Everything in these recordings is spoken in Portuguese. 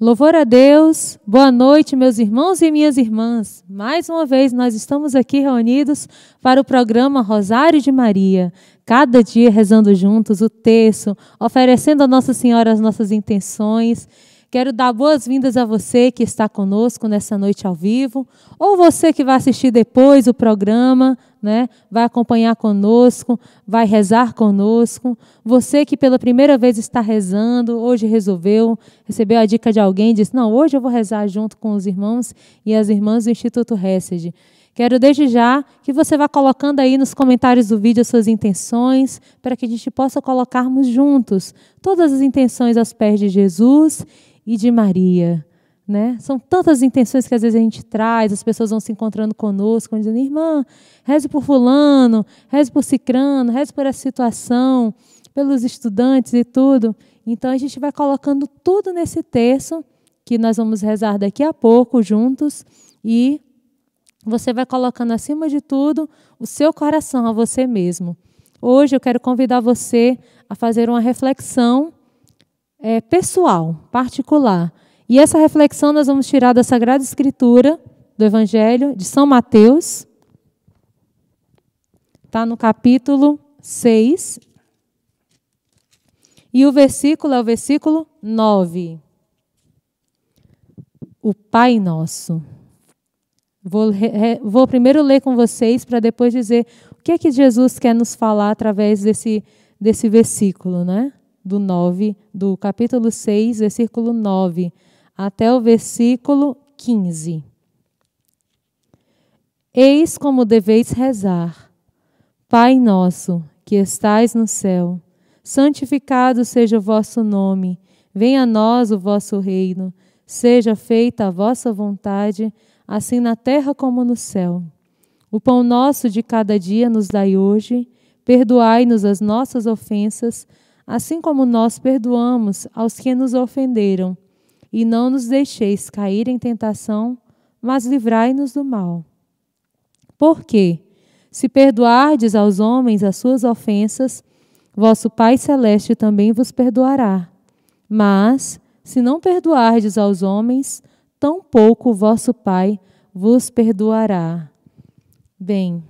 Louvor a Deus, boa noite, meus irmãos e minhas irmãs. Mais uma vez, nós estamos aqui reunidos para o programa Rosário de Maria. Cada dia rezando juntos o terço, oferecendo a Nossa Senhora as nossas intenções Quero dar boas-vindas a você que está conosco nessa noite ao vivo, ou você que vai assistir depois o programa, né? Vai acompanhar conosco, vai rezar conosco. Você que pela primeira vez está rezando, hoje resolveu, recebeu a dica de alguém, e disse: "Não, hoje eu vou rezar junto com os irmãos e as irmãs do Instituto Resed". Quero desde já que você vá colocando aí nos comentários do vídeo as suas intenções, para que a gente possa colocarmos juntos todas as intenções aos pés de Jesus e de Maria. Né? São tantas intenções que às vezes a gente traz, as pessoas vão se encontrando conosco, dizendo, irmã, reze por fulano, reze por cicrano, reze por essa situação, pelos estudantes e tudo. Então a gente vai colocando tudo nesse texto que nós vamos rezar daqui a pouco juntos e você vai colocando acima de tudo o seu coração a você mesmo. Hoje eu quero convidar você a fazer uma reflexão é, pessoal, particular. E essa reflexão nós vamos tirar da Sagrada Escritura, do Evangelho de São Mateus. Está no capítulo 6. E o versículo é o versículo 9. O Pai Nosso. Vou, vou primeiro ler com vocês para depois dizer o que é que Jesus quer nos falar através desse, desse versículo, né? do 9, do capítulo 6, versículo 9, até o versículo 15. Eis como deveis rezar. Pai nosso, que estais no céu, santificado seja o vosso nome, venha a nós o vosso reino, seja feita a vossa vontade, assim na terra como no céu. O pão nosso de cada dia nos dai hoje, perdoai-nos as nossas ofensas, assim como nós perdoamos aos que nos ofenderam. E não nos deixeis cair em tentação, mas livrai-nos do mal. Porque, se perdoardes aos homens as suas ofensas, vosso Pai Celeste também vos perdoará. Mas, se não perdoardes aos homens, tampouco vosso Pai vos perdoará. Bem,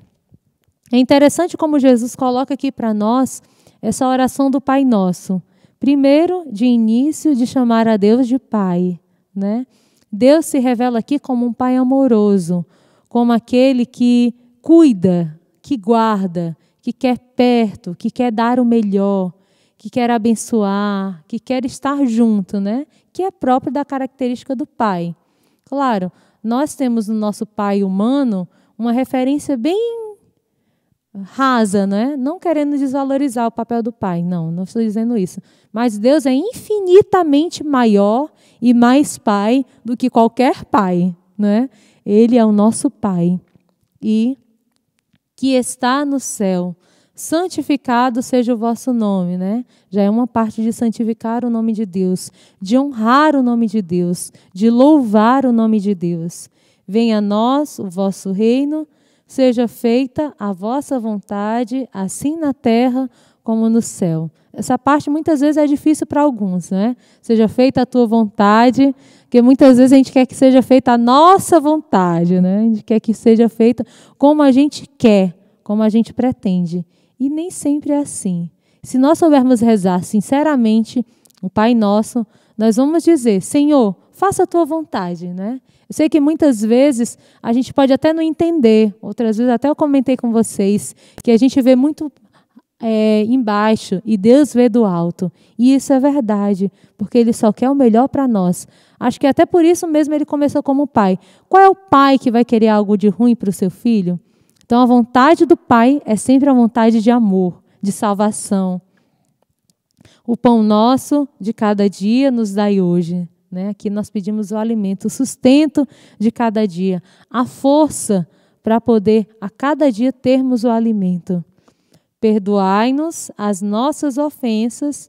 é interessante como Jesus coloca aqui para nós essa oração do Pai Nosso. Primeiro, de início, de chamar a Deus de Pai, né? Deus se revela aqui como um Pai amoroso, como aquele que cuida, que guarda, que quer perto, que quer dar o melhor, que quer abençoar, que quer estar junto, né? Que é próprio da característica do Pai. Claro, nós temos no nosso Pai humano uma referência bem rasa, não é? Não querendo desvalorizar o papel do pai, não, não estou dizendo isso. Mas Deus é infinitamente maior e mais pai do que qualquer pai, não é? Ele é o nosso pai e que está no céu. Santificado seja o vosso nome, né? Já é uma parte de santificar o nome de Deus, de honrar o nome de Deus, de louvar o nome de Deus. Venha a nós o vosso reino seja feita a vossa vontade, assim na terra como no céu. Essa parte muitas vezes é difícil para alguns, né? Seja feita a tua vontade, porque muitas vezes a gente quer que seja feita a nossa vontade, né? A gente quer que seja feita como a gente quer, como a gente pretende. E nem sempre é assim. Se nós soubermos rezar sinceramente, o Pai Nosso, nós vamos dizer: Senhor, faça a tua vontade, né? Eu sei que muitas vezes a gente pode até não entender, outras vezes até eu comentei com vocês, que a gente vê muito é, embaixo e Deus vê do alto. E isso é verdade, porque Ele só quer o melhor para nós. Acho que até por isso mesmo Ele começou como pai. Qual é o pai que vai querer algo de ruim para o seu filho? Então a vontade do pai é sempre a vontade de amor, de salvação. O pão nosso de cada dia nos dai hoje. Né? Aqui nós pedimos o alimento, o sustento de cada dia, a força para poder a cada dia termos o alimento. Perdoai-nos as nossas ofensas,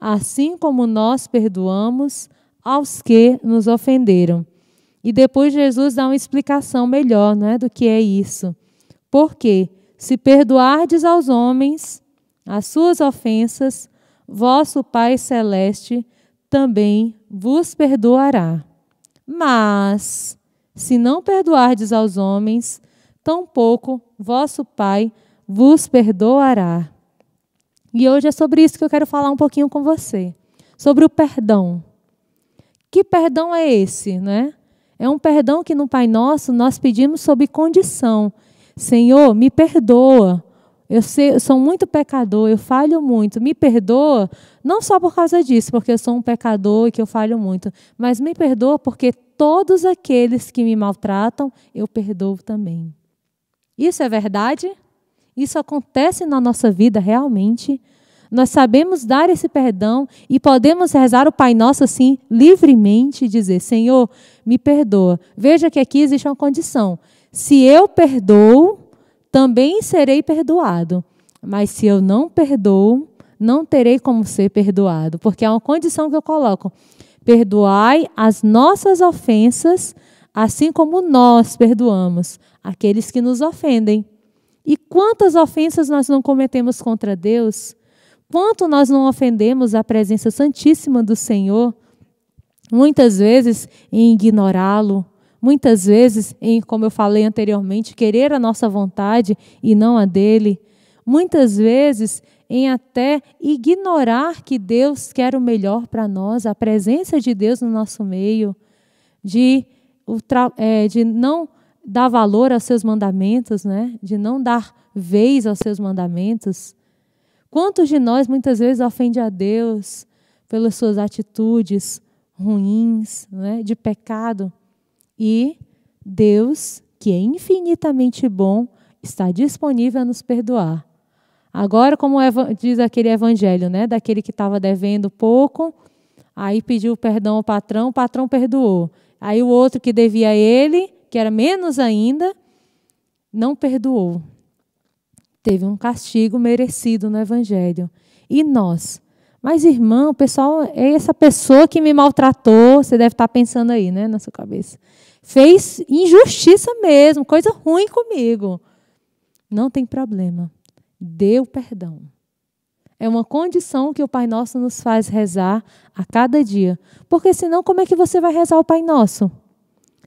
assim como nós perdoamos aos que nos ofenderam. E depois Jesus dá uma explicação melhor né, do que é isso. Porque se perdoardes aos homens as suas ofensas, vosso Pai Celeste também vos perdoará. Mas, se não perdoardes aos homens, tampouco vosso Pai vos perdoará. E hoje é sobre isso que eu quero falar um pouquinho com você, sobre o perdão. Que perdão é esse, né? É um perdão que no Pai Nosso nós pedimos sob condição. Senhor, me perdoa, eu, sou muito pecador, eu falho muito. Me perdoa, não só por causa disso, porque eu sou um pecador e que eu falho muito, mas me perdoa porque todos aqueles que me maltratam, eu perdoo também. Isso é verdade? Isso acontece na nossa vida realmente? Nós sabemos dar esse perdão e podemos rezar o Pai Nosso assim, livremente, e dizer: Senhor, me perdoa. Veja que aqui existe uma condição. Se eu perdoo, também serei perdoado. Mas se eu não perdoo, não terei como ser perdoado, porque é uma condição que eu coloco. Perdoai as nossas ofensas, assim como nós perdoamos aqueles que nos ofendem. E quantas ofensas nós não cometemos contra Deus? Quanto nós não ofendemos a presença santíssima do Senhor? Muitas vezes em ignorá-lo, Muitas vezes, em como eu falei anteriormente, querer a nossa vontade e não a dele. Muitas vezes, em até ignorar que Deus quer o melhor para nós, a presença de Deus no nosso meio, de, é, de não dar valor aos seus mandamentos, né? de não dar vez aos seus mandamentos. Quantos de nós muitas vezes ofende a Deus pelas suas atitudes ruins, né? de pecado? E Deus, que é infinitamente bom, está disponível a nos perdoar. Agora, como diz aquele evangelho, né, daquele que estava devendo pouco, aí pediu perdão ao patrão, o patrão perdoou. Aí o outro que devia a ele, que era menos ainda, não perdoou. Teve um castigo merecido no evangelho. E nós? Mas, irmão, pessoal, é essa pessoa que me maltratou, você deve estar pensando aí, né, na sua cabeça fez injustiça mesmo, coisa ruim comigo. Não tem problema. Dê o perdão. É uma condição que o Pai Nosso nos faz rezar a cada dia. Porque senão, como é que você vai rezar o Pai Nosso?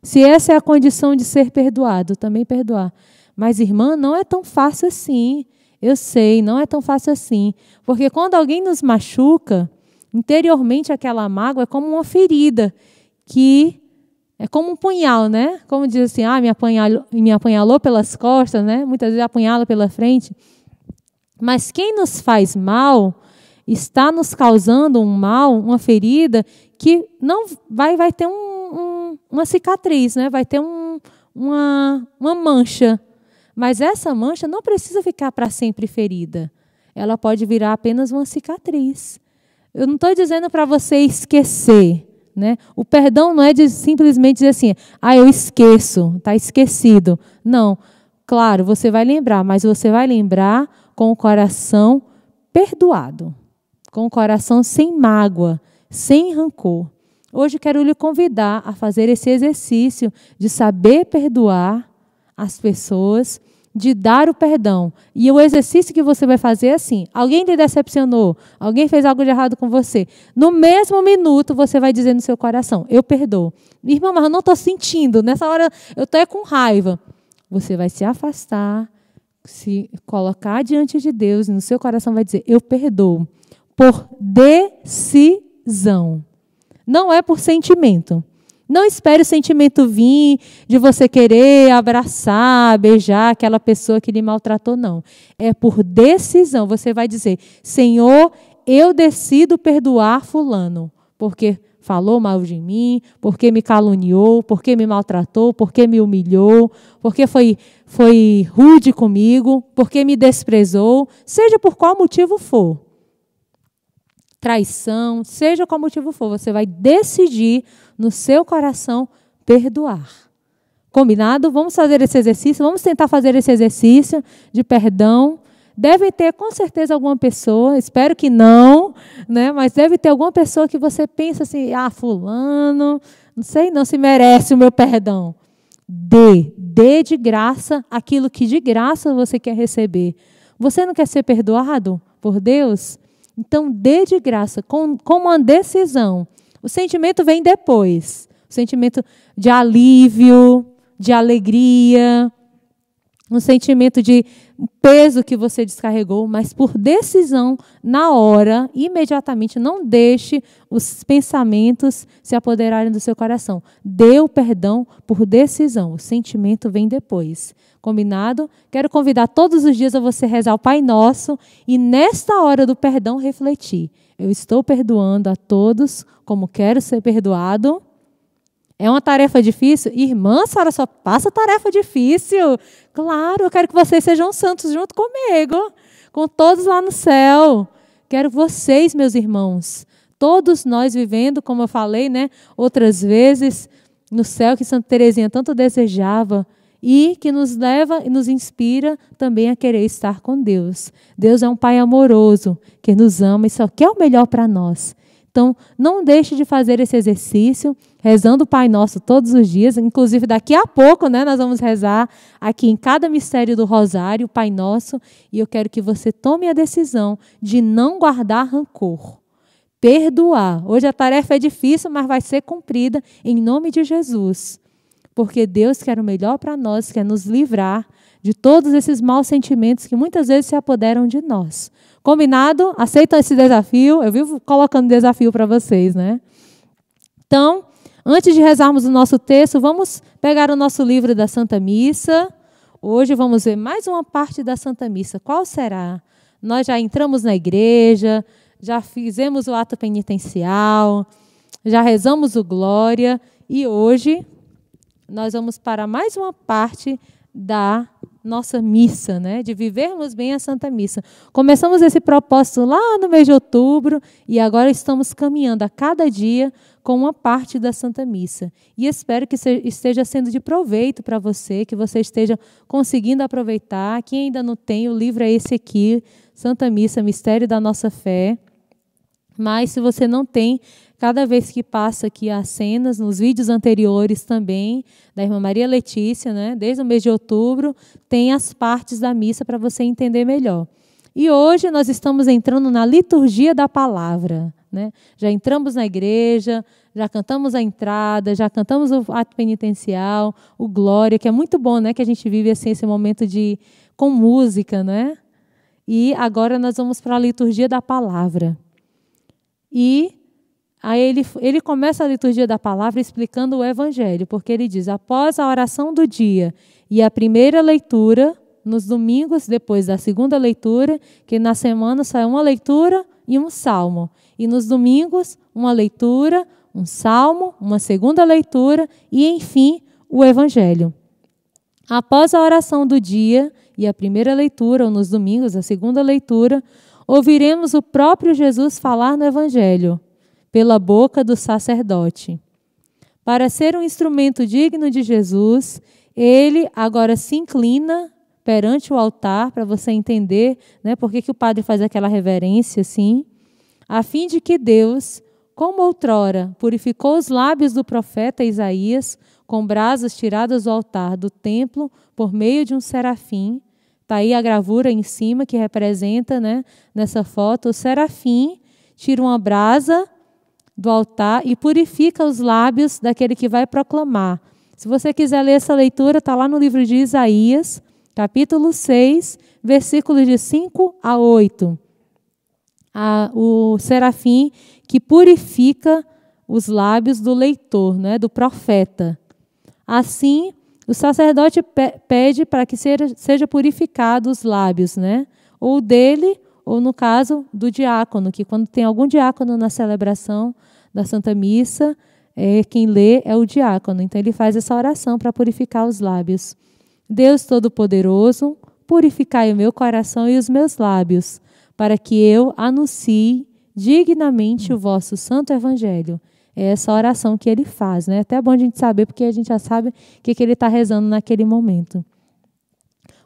Se essa é a condição de ser perdoado, também perdoar. Mas, irmã, não é tão fácil assim. Eu sei, não é tão fácil assim. Porque quando alguém nos machuca, interiormente aquela mágoa é como uma ferida que é como um punhal, né? Como diz assim, ah, me apunhalou, me apunhalou pelas costas, né? Muitas vezes apunhala pela frente. Mas quem nos faz mal está nos causando um mal, uma ferida que não vai, vai ter um, um, uma cicatriz, né? Vai ter um, uma, uma mancha. Mas essa mancha não precisa ficar para sempre ferida. Ela pode virar apenas uma cicatriz. Eu não estou dizendo para você esquecer. Né? O perdão não é de simplesmente dizer assim, ah, eu esqueço, está esquecido. Não. Claro, você vai lembrar, mas você vai lembrar com o coração perdoado, com o coração sem mágoa, sem rancor. Hoje quero lhe convidar a fazer esse exercício de saber perdoar as pessoas de dar o perdão. E o exercício que você vai fazer é assim: alguém te decepcionou, alguém fez algo de errado com você. No mesmo minuto, você vai dizer no seu coração: Eu perdoo. Irmã, mas eu não estou sentindo, nessa hora eu estou é com raiva. Você vai se afastar, se colocar diante de Deus e no seu coração vai dizer: Eu perdoo. Por decisão. Não é por sentimento. Não espere o sentimento vir de você querer abraçar, beijar aquela pessoa que lhe maltratou, não. É por decisão. Você vai dizer: Senhor, eu decido perdoar Fulano, porque falou mal de mim, porque me caluniou, porque me maltratou, porque me humilhou, porque foi, foi rude comigo, porque me desprezou, seja por qual motivo for traição, seja qual motivo for, você vai decidir no seu coração perdoar. Combinado? Vamos fazer esse exercício, vamos tentar fazer esse exercício de perdão. Deve ter com certeza alguma pessoa, espero que não, né? Mas deve ter alguma pessoa que você pensa assim: "Ah, fulano, não sei, não se merece o meu perdão". Dê, dê de graça aquilo que de graça você quer receber. Você não quer ser perdoado por Deus? Então, dê de graça, com, uma decisão. O sentimento vem depois. O sentimento de alívio, de alegria, um sentimento de peso que você descarregou, mas por decisão, na hora, imediatamente, não deixe os pensamentos se apoderarem do seu coração. Dê o perdão por decisão, o sentimento vem depois. Combinado? Quero convidar todos os dias a você rezar o Pai Nosso e, nesta hora do perdão, refletir. Eu estou perdoando a todos como quero ser perdoado é uma tarefa difícil? Irmã, a senhora só passa tarefa difícil. Claro, eu quero que vocês sejam santos junto comigo, com todos lá no céu. Quero vocês, meus irmãos. Todos nós vivendo, como eu falei, né, outras vezes, no céu que Santa Teresinha tanto desejava e que nos leva e nos inspira também a querer estar com Deus. Deus é um Pai amoroso que nos ama e só quer o melhor para nós. Então, não deixe de fazer esse exercício, rezando o Pai Nosso todos os dias. Inclusive, daqui a pouco, né, nós vamos rezar aqui em cada mistério do Rosário, o Pai Nosso. E eu quero que você tome a decisão de não guardar rancor. Perdoar. Hoje a tarefa é difícil, mas vai ser cumprida em nome de Jesus. Porque Deus quer o melhor para nós, quer nos livrar de todos esses maus sentimentos que muitas vezes se apoderam de nós. Combinado? Aceitam esse desafio? Eu vivo colocando desafio para vocês, né? Então, antes de rezarmos o nosso texto, vamos pegar o nosso livro da Santa Missa. Hoje vamos ver mais uma parte da Santa Missa. Qual será? Nós já entramos na igreja, já fizemos o ato penitencial, já rezamos o Glória e hoje nós vamos para mais uma parte da nossa missa, né? de vivermos bem a Santa Missa. Começamos esse propósito lá no mês de outubro e agora estamos caminhando a cada dia com uma parte da Santa Missa. E espero que esteja sendo de proveito para você, que você esteja conseguindo aproveitar. Quem ainda não tem, o livro é esse aqui, Santa Missa, Mistério da Nossa Fé. Mas se você não tem, cada vez que passa aqui as cenas, nos vídeos anteriores também, da irmã Maria Letícia, né, desde o mês de outubro, tem as partes da missa para você entender melhor. E hoje nós estamos entrando na liturgia da palavra. Né? Já entramos na igreja, já cantamos a entrada, já cantamos o ato penitencial, o glória, que é muito bom, né? Que a gente vive assim esse momento de com música, né? E agora nós vamos para a liturgia da palavra. E aí ele, ele começa a liturgia da palavra explicando o evangelho, porque ele diz: após a oração do dia e a primeira leitura, nos domingos, depois da segunda leitura, que na semana sai uma leitura e um salmo. E nos domingos, uma leitura, um salmo, uma segunda leitura e, enfim, o evangelho. Após a oração do dia e a primeira leitura, ou nos domingos, a segunda leitura, ouviremos o próprio Jesus falar no Evangelho, pela boca do sacerdote. Para ser um instrumento digno de Jesus, ele agora se inclina perante o altar, para você entender né, por que, que o padre faz aquela reverência assim, a fim de que Deus, como outrora purificou os lábios do profeta Isaías com brasas tiradas do altar do templo por meio de um serafim, Está aí a gravura em cima que representa, né, nessa foto, o serafim tira uma brasa do altar e purifica os lábios daquele que vai proclamar. Se você quiser ler essa leitura, está lá no livro de Isaías, capítulo 6, versículos de 5 a 8. A, o serafim que purifica os lábios do leitor, né, do profeta. Assim, o sacerdote pe pede para que seja, seja purificado os lábios, né? Ou dele, ou no caso do diácono, que quando tem algum diácono na celebração da Santa Missa, é, quem lê é o diácono. Então ele faz essa oração para purificar os lábios. Deus Todo-Poderoso, purificai o meu coração e os meus lábios, para que eu anuncie dignamente o vosso santo evangelho é essa oração que ele faz. Né? É até é bom a gente saber, porque a gente já sabe o que, que ele está rezando naquele momento.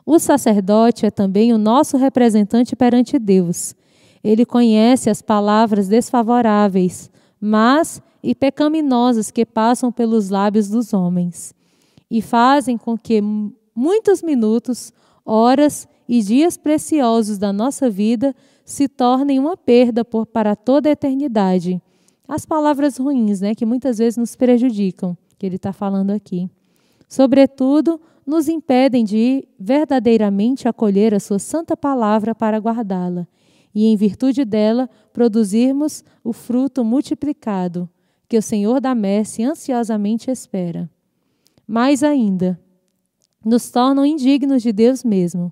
O sacerdote é também o nosso representante perante Deus. Ele conhece as palavras desfavoráveis, mas e pecaminosas que passam pelos lábios dos homens e fazem com que muitos minutos, horas e dias preciosos da nossa vida se tornem uma perda por, para toda a eternidade as palavras ruins, né, que muitas vezes nos prejudicam, que ele está falando aqui. Sobretudo, nos impedem de verdadeiramente acolher a sua santa palavra para guardá-la e, em virtude dela, produzirmos o fruto multiplicado que o Senhor da Messe ansiosamente espera. Mais ainda, nos tornam indignos de Deus mesmo.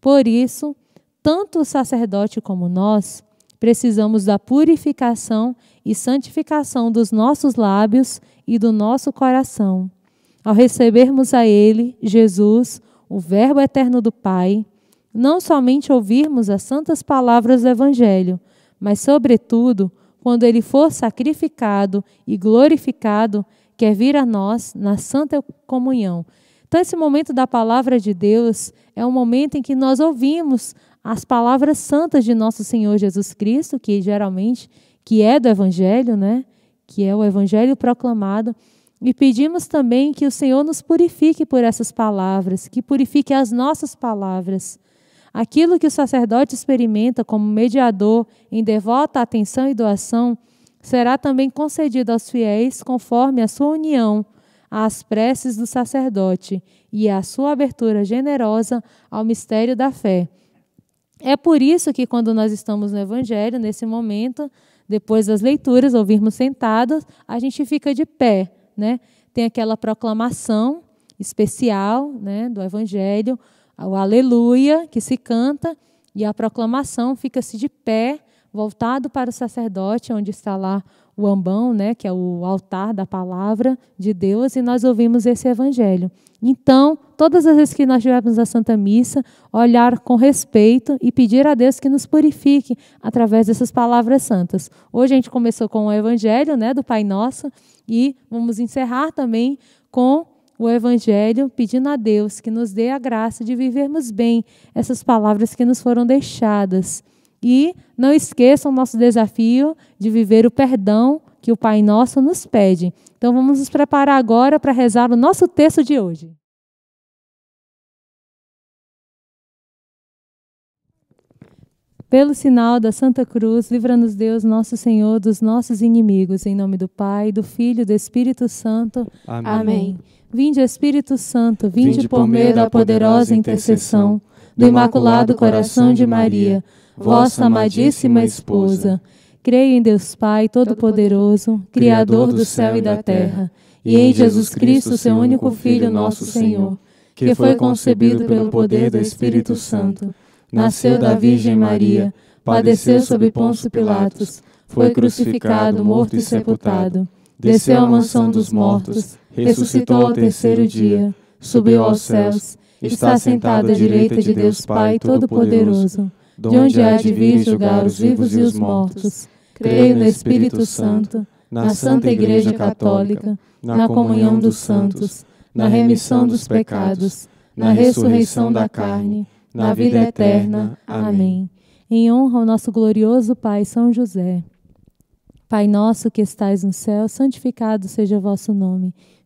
Por isso, tanto o sacerdote como nós precisamos da purificação e santificação dos nossos lábios e do nosso coração. Ao recebermos a Ele, Jesus, o Verbo eterno do Pai, não somente ouvirmos as santas palavras do Evangelho, mas, sobretudo, quando ele for sacrificado e glorificado, quer vir a nós na santa comunhão. Então, esse momento da palavra de Deus é um momento em que nós ouvimos as palavras santas de nosso Senhor Jesus Cristo, que geralmente que é do evangelho, né? Que é o evangelho proclamado. E pedimos também que o Senhor nos purifique por essas palavras, que purifique as nossas palavras. Aquilo que o sacerdote experimenta como mediador em devota atenção e doação será também concedido aos fiéis conforme a sua união às preces do sacerdote e à sua abertura generosa ao mistério da fé. É por isso que, quando nós estamos no Evangelho, nesse momento, depois das leituras, ouvirmos sentados, a gente fica de pé. Né? Tem aquela proclamação especial né, do Evangelho, o Aleluia, que se canta, e a proclamação fica-se de pé, voltado para o sacerdote, onde está lá o ambão, né, que é o altar da palavra de Deus, e nós ouvimos esse evangelho. Então, todas as vezes que nós tivermos a Santa Missa, olhar com respeito e pedir a Deus que nos purifique através dessas palavras santas. Hoje a gente começou com o evangelho, né, do Pai Nosso, e vamos encerrar também com o Evangelho, pedindo a Deus que nos dê a graça de vivermos bem essas palavras que nos foram deixadas. E não esqueçam nosso desafio de viver o perdão que o Pai Nosso nos pede. Então vamos nos preparar agora para rezar o nosso texto de hoje. Pelo sinal da Santa Cruz, livra-nos Deus, nosso Senhor, dos nossos inimigos. Em nome do Pai, do Filho e do Espírito Santo. Amém. Amém. Vinde, Espírito Santo, vinde, vinde por meio da poderosa intercessão do Imaculado Coração de Maria vossa amadíssima esposa. Creio em Deus Pai Todo-Poderoso, Criador do céu e da terra, e em Jesus Cristo, seu único Filho, nosso Senhor, que foi concebido pelo poder do Espírito Santo, nasceu da Virgem Maria, padeceu sob Pôncio Pilatos, foi crucificado, morto e sepultado, desceu à mansão dos mortos, ressuscitou ao terceiro dia, subiu aos céus, está sentado à direita de Deus Pai Todo-Poderoso de onde há de vir julgar os vivos e os mortos. Creio no Espírito Santo, na Santa Igreja Católica, na comunhão dos santos, na remissão dos pecados, na ressurreição da carne, na vida eterna. Amém. Em honra ao nosso glorioso Pai São José. Pai nosso que estais no céu, santificado seja o vosso nome.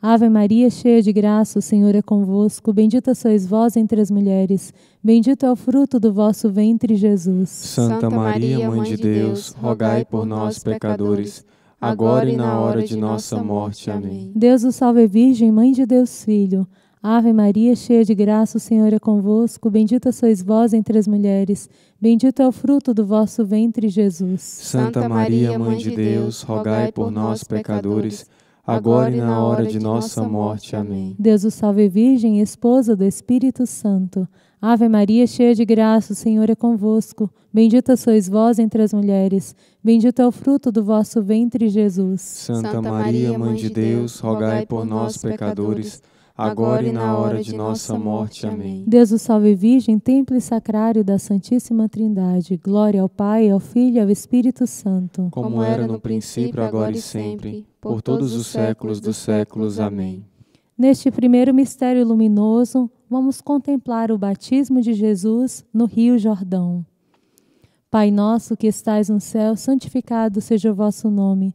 Ave Maria, cheia de graça, o Senhor é convosco. Bendita sois vós entre as mulheres. Bendito é o fruto do vosso ventre, Jesus. Santa Maria, Mãe de Deus, rogai por nós, pecadores, agora e na hora de nossa morte. Amém. Deus o salve, Virgem, Mãe de Deus, Filho. Ave Maria, cheia de graça, o Senhor é convosco. Bendita sois vós entre as mulheres. Bendito é o fruto do vosso ventre, Jesus. Santa Maria, Mãe de Deus, rogai por nós, pecadores agora e na hora de nossa morte. Amém. Deus o salve Virgem, esposa do Espírito Santo. Ave Maria, cheia de graça, o Senhor é convosco. Bendita sois vós entre as mulheres. Bendito é o fruto do vosso ventre, Jesus. Santa Maria, Mãe de Deus, rogai por nós, pecadores agora e na hora de nossa morte. Amém. Deus o salve Virgem, templo e sacrário da Santíssima Trindade. Glória ao Pai, ao Filho e ao Espírito Santo. Como era no princípio, agora e sempre, por todos os séculos dos séculos. Amém. Neste primeiro mistério luminoso, vamos contemplar o batismo de Jesus no Rio Jordão. Pai nosso que estais no céu, santificado seja o vosso nome.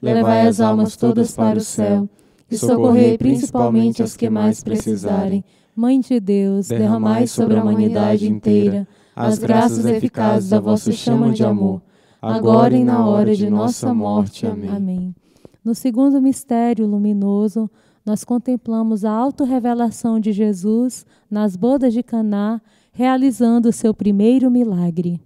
levai as almas todas para o céu e socorrei principalmente as que mais precisarem. Mãe de Deus, derramai sobre a humanidade inteira as graças eficazes da vossa chama de amor, agora e na hora de nossa morte. Amém. No segundo mistério luminoso, nós contemplamos a autorrevelação de Jesus nas bodas de Caná, realizando o seu primeiro milagre.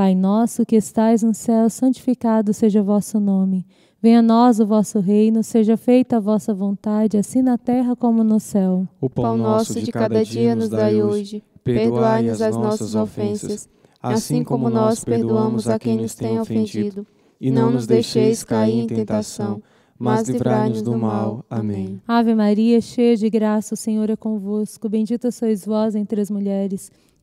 Pai nosso que estais no céu, santificado seja o vosso nome. Venha a nós o vosso reino, seja feita a vossa vontade, assim na terra como no céu. O pão, pão nosso de cada dia nos dai hoje. Perdoai-nos as nossas ofensas, assim, assim como nós perdoamos a quem nos tem ofendido. E não nos deixeis cair em tentação, mas livrai-nos do mal. Amém. Ave Maria, cheia de graça, o Senhor é convosco. Bendita sois vós entre as mulheres.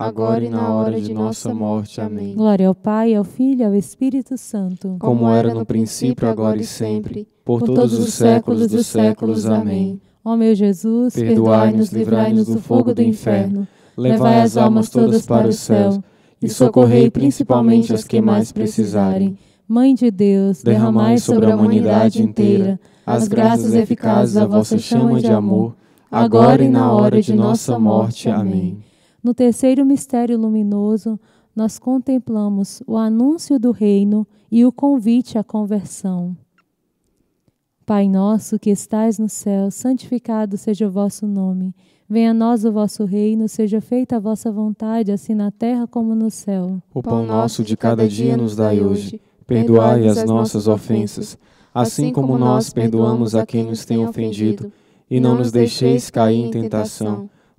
agora e na hora de nossa morte. Amém. Glória ao Pai, ao Filho e ao Espírito Santo, como era no princípio, agora e sempre, por, todos os séculos dos séculos. Amém. Ó meu Jesus, perdoai-nos, livrai-nos do fogo do inferno, levai as almas todas para o céu e socorrei principalmente as que mais precisarem. Mãe de Deus, derramai sobre a humanidade inteira as graças eficazes da vossa chama de amor, agora e na hora de nossa morte. Amém. No terceiro mistério luminoso, nós contemplamos o anúncio do reino e o convite à conversão. Pai nosso que estais no céu, santificado seja o vosso nome. Venha a nós o vosso reino, seja feita a vossa vontade, assim na terra como no céu. O pão nosso de cada dia nos dai hoje. Perdoai as nossas ofensas, assim como nós perdoamos a quem nos tem ofendido. E não nos deixeis cair em tentação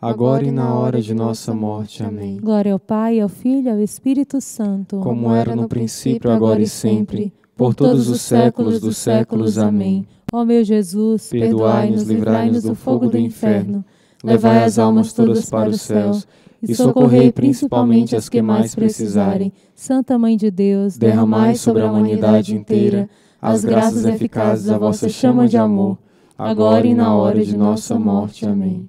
agora e na hora de nossa morte. Amém. Glória ao Pai, ao Filho e ao Espírito Santo, como era no princípio, agora e sempre, por todos os séculos dos séculos. Amém. Ó meu Jesus, perdoai-nos, livrai-nos do fogo do inferno, levai as almas todas para os céus e socorrei principalmente as que mais precisarem. Santa Mãe de Deus, derramai sobre a humanidade inteira as graças eficazes da vossa chama de amor, agora e na hora de nossa morte. Amém.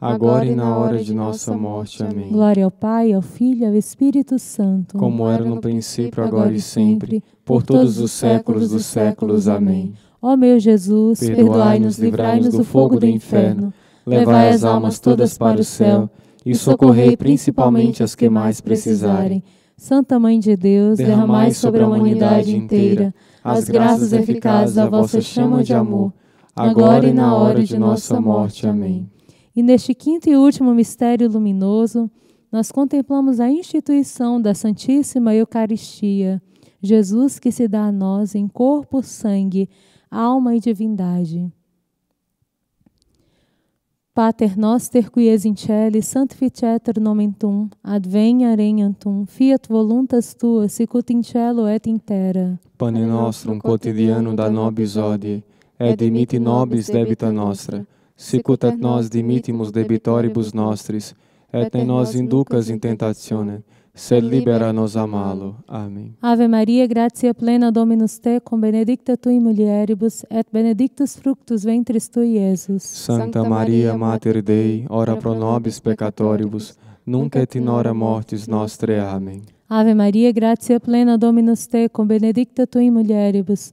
agora e na hora de nossa morte. Amém. Glória ao Pai, ao Filho e ao Espírito Santo, como era no princípio, agora e sempre, por todos os séculos dos séculos. Amém. Ó meu Jesus, perdoai-nos, livrai-nos do fogo do inferno, levai as almas todas para o céu e socorrei principalmente as que mais precisarem. Santa Mãe de Deus, derramai sobre a humanidade inteira as graças eficazes da vossa chama de amor, agora e na hora de nossa morte. Amém. E neste quinto e último mistério luminoso, nós contemplamos a instituição da Santíssima Eucaristia, Jesus que se dá a nós em corpo, sangue, alma e divindade. Pater noster quies in celis sanctificetur nomen tuum, advenia regnum tuum, fiat voluntas tua, sicut in cielo et in terra. Pane nostrum quotidiano da nobis odie, et dimitti nobis debita nostra, sicut et nos dimitimus debitoribus nostris, et ne nos inducas in tentationem, sed libera nos a malo. Amém. Ave Maria, gratia plena Dominus tecum, benedicta tu in mulieribus, et benedictus fructus ventris tui, Jesus. Santa Maria, Mater Dei, ora pro nobis peccatoribus, nunc et in hora mortis nostre. Amém. Ave Maria, gratia plena Dominus tecum, benedicta tu in mulieribus,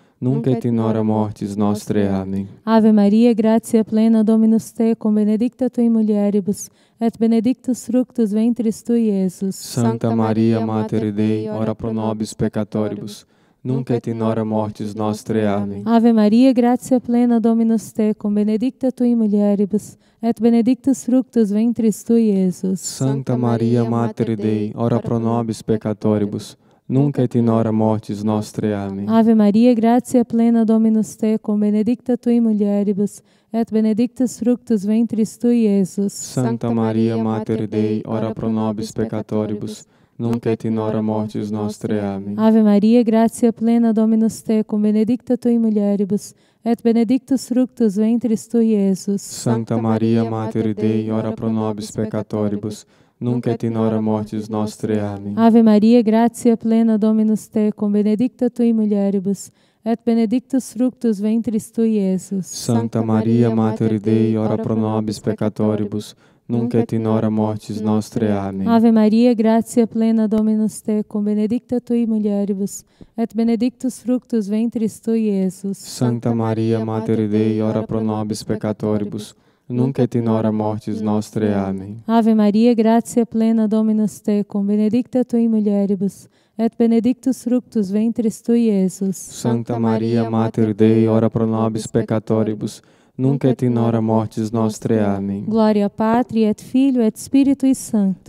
Nunca et in hora mortis nostre. Amen. Ave Maria, gratia plena, Dominus tecum, benedicta in mulieribus, et benedictus fructus ventris tui, Iesus. Santa Maria, Mater Dei, ora pro nobis peccatoribus, Nunca et in hora mortis nostre. Amen. Ave Maria, gratia plena, Dominus tecum, benedicta in mulieribus, et benedictus fructus ventris tui, Iesus. Santa Maria, Mater Dei, ora pro nobis peccatoribus, Nunca et in hora mortis nostre. Amém. Ave Maria, gratia plena Dominus tecum, benedicta tui mulieribus, et benedictus fructus ventris tui, Iesus. Santa Maria, Mater Dei, ora pro nobis peccatoribus, Nunca et in hora mortis nostre. Amém. Ave Maria, gratia plena Dominus tecum, benedicta tui mulieribus, et benedictus fructus ventris tui, Iesus. Santa Maria, Mater Dei, ora pro nobis peccatoribus, Nunca in hora mortis nostre. Amen. Ave Maria, gratia plena Dominus tecum, benedicta tui mulieribus, et benedictus fructus ventris tui, Iesus. Santa Maria, Mater Dei, ora pro nobis peccatoribus, Nunca et in hora mortis nostre. Amen. Ave Maria, gratia plena Dominus tecum, benedicta tui mulieribus, et benedictus fructus ventris tui, Iesus. Santa Maria, Mater Dei, ora pro nobis peccatoribus, Nunca et in hora mortis nostre. Amen. Ave Maria, gratia plena Dominus tecum, benedicta tu mulheribus, mulieribus, et benedictus fructus ventris tui, Jesus. Santa Maria, Mater Dei, ora pro nobis peccatoribus, Nunca et in hora mortis nostre. Amen. a Patri et Filio et Espírito e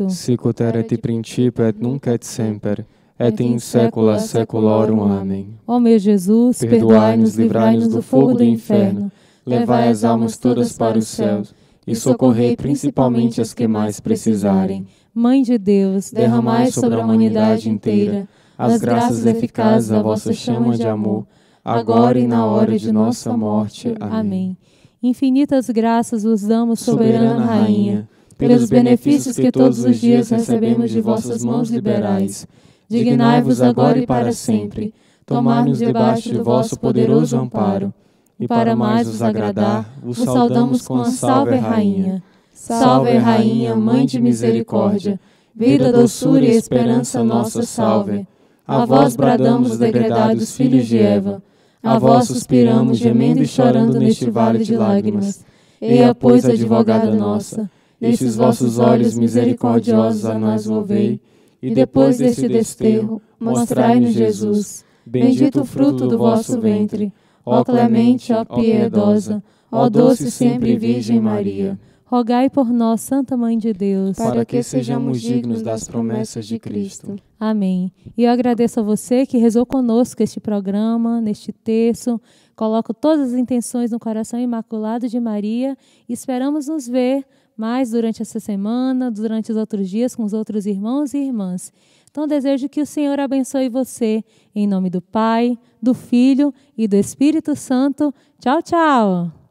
Sic ut erat in principio et nunc et semper et in saecula saeculorum. Amém. Ó meu Jesus, perdoai-nos, livrai-nos do fogo do inferno levai as almas todas para os céus e socorrei principalmente as que mais precisarem. Mãe de Deus, derramai sobre a humanidade inteira as graças eficazes da vossa chama de amor, agora e na hora de nossa morte. Amém. Infinitas graças vos damos, soberana Rainha, pelos benefícios que todos os dias recebemos de vossas mãos liberais. Dignai-vos agora e para sempre, tomar-nos debaixo de vosso poderoso amparo e para mais vos agradar, vos saudamos com a Salve Rainha. Salve Rainha, Mãe de Misericórdia, vida, doçura e esperança nossa, salve. A vós bradamos degredados filhos de Eva, a vós suspiramos gemendo e chorando neste vale de lágrimas. Eia, pois, advogada nossa, nesses vossos olhos misericordiosos a nós volvei, e depois desse desterro, mostrai-nos Jesus, bendito o fruto do vosso ventre. Ó clemente, ó piedosa, ó doce sempre Virgem Maria, rogai por nós, Santa Mãe de Deus, para que sejamos dignos das promessas de Cristo. Amém. E eu agradeço a você que rezou conosco este programa, neste terço. Coloco todas as intenções no coração imaculado de Maria esperamos nos ver mais durante essa semana, durante os outros dias com os outros irmãos e irmãs. Então desejo que o Senhor abençoe você em nome do Pai, do Filho e do Espírito Santo. Tchau, tchau.